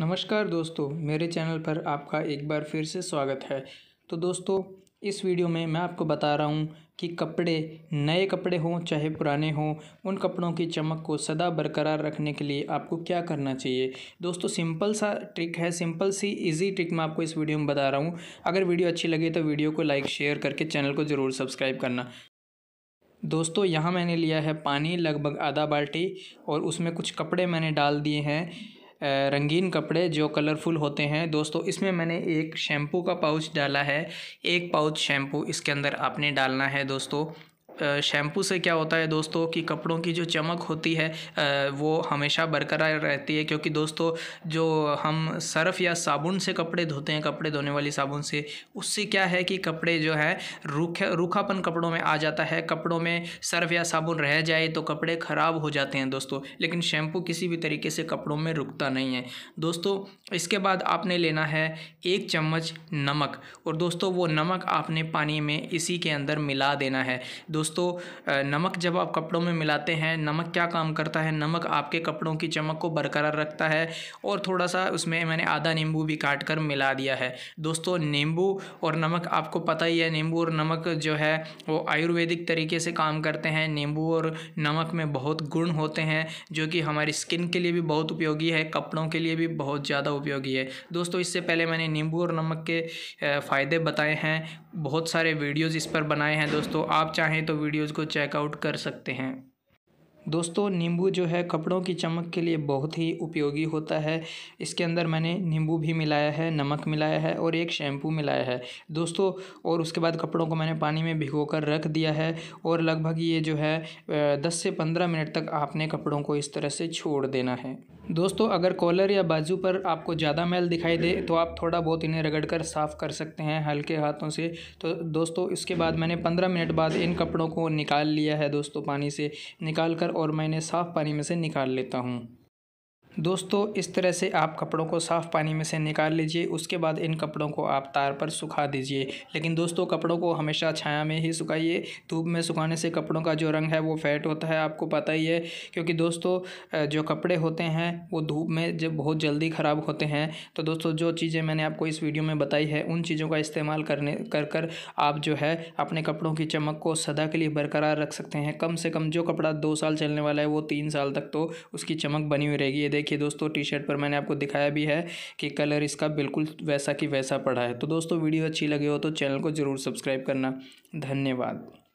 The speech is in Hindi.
नमस्कार दोस्तों मेरे चैनल पर आपका एक बार फिर से स्वागत है तो दोस्तों इस वीडियो में मैं आपको बता रहा हूँ कि कपड़े नए कपड़े हों चाहे पुराने हों उन कपड़ों की चमक को सदा बरकरार रखने के लिए आपको क्या करना चाहिए दोस्तों सिंपल सा ट्रिक है सिंपल सी इजी ट्रिक मैं आपको इस वीडियो में बता रहा हूँ अगर वीडियो अच्छी लगे तो वीडियो को लाइक शेयर करके चैनल को ज़रूर सब्सक्राइब करना दोस्तों यहाँ मैंने लिया है पानी लगभग आधा बाल्टी और उसमें कुछ कपड़े मैंने डाल दिए हैं रंगीन कपड़े जो कलरफुल होते हैं दोस्तों इसमें मैंने एक शैम्पू का पाउच डाला है एक पाउच शैम्पू इसके अंदर आपने डालना है दोस्तों शैम्पू से क्या होता है दोस्तों कि कपड़ों की जो चमक होती है वो हमेशा बरकरार रहती है क्योंकि दोस्तों जो हम सर्फ़ या साबुन से कपड़े धोते हैं कपड़े धोने वाली साबुन से उससे क्या है कि कपड़े जो है रूखे रूखापन कपड़ों में आ जाता है कपड़ों में सर्फ़ या साबुन रह जाए तो कपड़े ख़राब हो जाते हैं दोस्तों लेकिन शैम्पू किसी भी तरीके से कपड़ों में रुकता नहीं है दोस्तों इसके बाद आपने लेना है एक चम्मच नमक और दोस्तों वो नमक आपने पानी में इसी के अंदर मिला देना है दोस्तों दोस्तों नमक जब आप कपड़ों में मिलाते हैं नमक क्या काम करता है नमक आपके कपड़ों की चमक को बरकरार रखता है और थोड़ा सा उसमें मैंने आधा नींबू भी काट कर मिला दिया है दोस्तों नींबू और नमक आपको पता ही है नींबू और नमक जो है वो आयुर्वेदिक तरीके से काम करते हैं नींबू और नमक में बहुत गुण होते हैं जो कि हमारी स्किन के लिए भी बहुत उपयोगी है कपड़ों के लिए भी बहुत ज़्यादा उपयोगी है दोस्तों इससे पहले मैंने नींबू और नमक के फ़ायदे बताए हैं बहुत सारे वीडियोस इस पर बनाए हैं दोस्तों आप चाहें तो वीडियोस को चेकआउट कर सकते हैं दोस्तों नींबू जो है कपड़ों की चमक के लिए बहुत ही उपयोगी होता है इसके अंदर मैंने नींबू भी मिलाया है नमक मिलाया है और एक शैम्पू मिलाया है दोस्तों और उसके बाद कपड़ों को मैंने पानी में भिगो कर रख दिया है और लगभग ये जो है दस से पंद्रह मिनट तक आपने कपड़ों को इस तरह से छोड़ देना है दोस्तों अगर कॉलर या बाजू पर आपको ज़्यादा मैल दिखाई दे तो आप थोड़ा बहुत इन्हें रगड़ कर साफ़ कर सकते हैं हल्के हाथों से तो दोस्तों इसके बाद मैंने पंद्रह मिनट बाद इन कपड़ों को निकाल लिया है दोस्तों पानी से निकाल कर और मैं इन्हें साफ़ पानी में से निकाल लेता हूँ दोस्तों इस तरह से आप कपड़ों को साफ़ पानी में से निकाल लीजिए उसके बाद इन कपड़ों को आप तार पर सुखा दीजिए लेकिन दोस्तों कपड़ों को हमेशा छाया में ही सुखाइए धूप में सुखाने से कपड़ों का जो रंग है वो फैट होता है आपको पता ही है क्योंकि दोस्तों जो कपड़े होते हैं वो धूप में जब बहुत जल्दी ख़राब होते हैं तो दोस्तों जो चीज़ें मैंने आपको इस वीडियो में बताई है उन चीज़ों का इस्तेमाल करने कर कर आप जो है अपने कपड़ों की चमक को सदा के लिए बरकरार रख सकते हैं कम से कम जो कपड़ा दो साल चलने वाला है वो तीन साल तक तो उसकी चमक बनी हुई रहेगी ये देख देखिए दोस्तों टी शर्ट पर मैंने आपको दिखाया भी है कि कलर इसका बिल्कुल वैसा कि वैसा पड़ा है तो दोस्तों वीडियो अच्छी लगी हो तो चैनल को ज़रूर सब्सक्राइब करना धन्यवाद